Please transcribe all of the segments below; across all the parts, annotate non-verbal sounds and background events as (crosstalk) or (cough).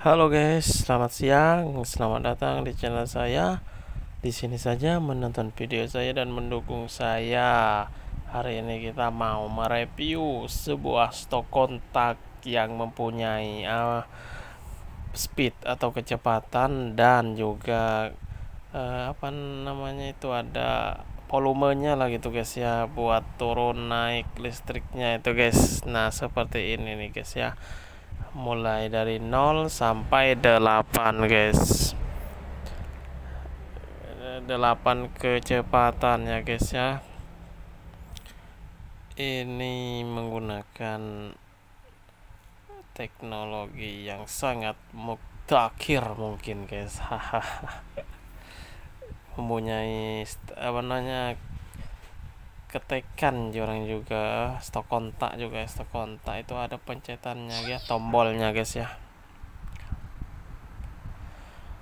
Halo guys, selamat siang. Selamat datang di channel saya. Di sini saja menonton video saya dan mendukung saya. Hari ini kita mau mereview sebuah stok kontak yang mempunyai uh, speed atau kecepatan dan juga uh, apa namanya itu ada volumenya lah gitu guys ya buat turun naik listriknya itu guys. Nah, seperti ini nih guys ya mulai dari 0 sampai 8 guys 8 kecepatan ya guys ya ini menggunakan teknologi yang sangat mutakhir mungkin guys (laughs) mempunyai apa namanya ketekan orang juga stok kontak juga ya, stok kontak itu ada pencetannya ya tombolnya guys ya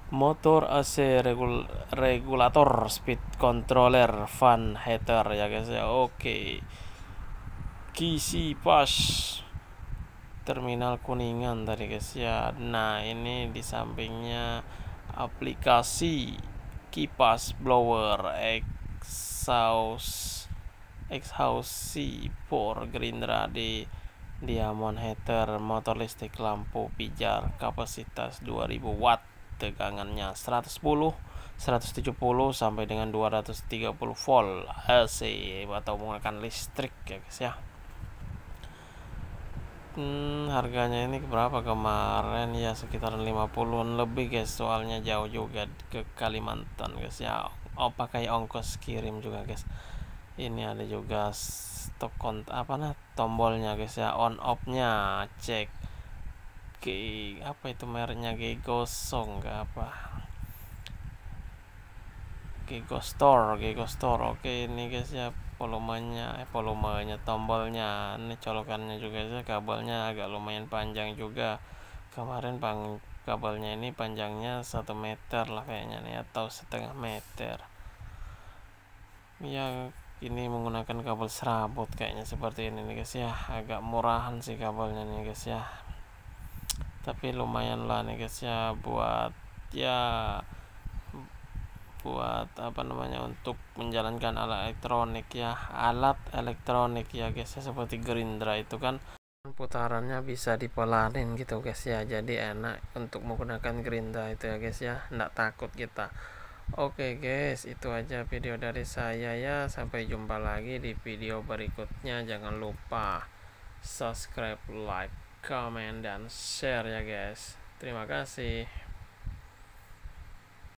motor AC regul regulator speed controller fan heater ya guys ya oke kisi pas terminal kuningan tadi guys ya nah ini di sampingnya aplikasi kipas blower exhaust Exhausi por Gerindra di Diamond Heater motor listrik lampu pijar kapasitas 2000 watt tegangannya 110 170 sampai dengan 230 volt AC atau menggunakan listrik ya guys ya hmm, harganya ini berapa kemarin ya sekitar 50-an lebih guys soalnya jauh juga ke Kalimantan guys ya oh pakai ongkos kirim juga guys ini ada juga stop kont apa nah tombolnya guys ya on off nya cek oke apa itu mereknya Gegosong gak apa Gego Store Gego Store oke ini guys ya volumenya eh volumenya tombolnya ini colokannya juga ya kabelnya agak lumayan panjang juga kemarin pang kabelnya ini panjangnya satu meter lah kayaknya nih atau setengah meter ya ini menggunakan kabel serabut kayaknya seperti ini nih guys ya agak murahan sih kabelnya nih guys ya tapi lumayan lah nih guys ya buat ya buat apa namanya untuk menjalankan alat elektronik ya alat elektronik ya guys ya seperti gerindra itu kan putarannya bisa dipolarin gitu guys ya jadi enak untuk menggunakan gerindra itu ya guys ya enggak takut kita Oke guys, itu aja video dari saya ya. Sampai jumpa lagi di video berikutnya. Jangan lupa subscribe, like, comment, dan share ya guys. Terima kasih.